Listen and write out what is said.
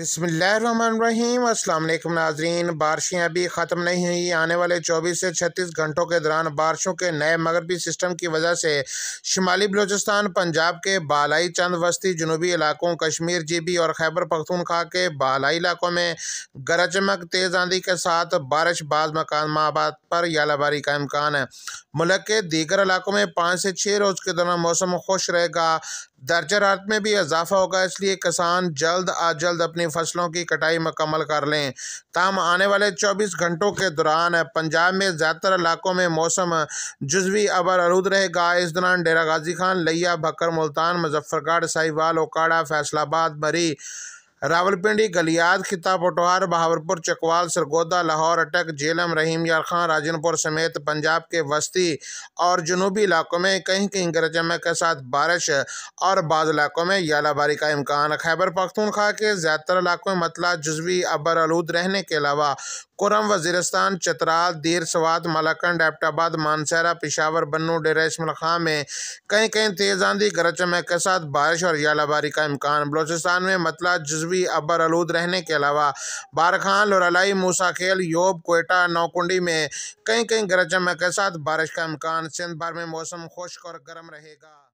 अस्सलाम अल्लाम नाजरीन बारिशें अभी ख़त्म नहीं हुई आने वाले 24 से 36 घंटों के दौरान बारिशों के नए मगरबी सिस्टम की वजह से शुमाली बलूचिस्तान पंजाब के बालाई चंद वस्ती जनूबी इलाकों कश्मीर जीबी और खैबर पख्तूनख्वा के बालाई इलाकों में गरज चमक तेज़ आंधी के साथ बारिश बाज़ मकान पर यालाबारी का इम्कान है मुल्क के दीगर इलाकों में पाँच से छः रोज़ के दौरान मौसम खुश रहेगा दर्ज रात में भी इजाफा होगा इसलिए किसान जल्द आज जल्द अपनी फसलों की कटाई मुकम्मल कर लें तमाम आने वाले 24 घंटों के दौरान पंजाब में ज़्यादातर इलाकों में मौसम जजवी अबर आलूद रहेगा इस दौरान डेरा गाजी खान लिया भक्कर मुल्तान मुजफ्फरगढ़ साहिवाल ओकाड़ा फैसलाबाद मरी रावलपिंडी गलियाद खिता पटवार बहावरपुर चकवाल सरगोदा लाहौर अटक झेलम रहीम यार खां राजनपुर समेत पंजाब के वस्ती और जनूबी इलाकों में कहीं कहीं गरज चमक के साथ बारिश और बाद इलाकों में यालाबारी का इम्कान खैबर पख्तूनख्वा के ज़्यादातर इलाकों में मतला जजवी अबर आलूद रहने के अलावा कोरम वजीरस्तान चतराल देर सवात मलाकंड एबटाबाद मानसहरा पिशावर बन्नू डेरा खां में कहीं कहीं तेज़ आंधी गरज चमक के साथ बारिश और यालाबारी का इम्कान बलोचिस्तान में मतला जजवी अबर आलूद रहने के अलावा बारखान लुरलाई मूसाखेल योब कोयटा नौकुंडी में कहीं कहीं गरज चमक के साथ बारिश का इम्कान सिंध भर में मौसम खुश्क और गर्म रहेगा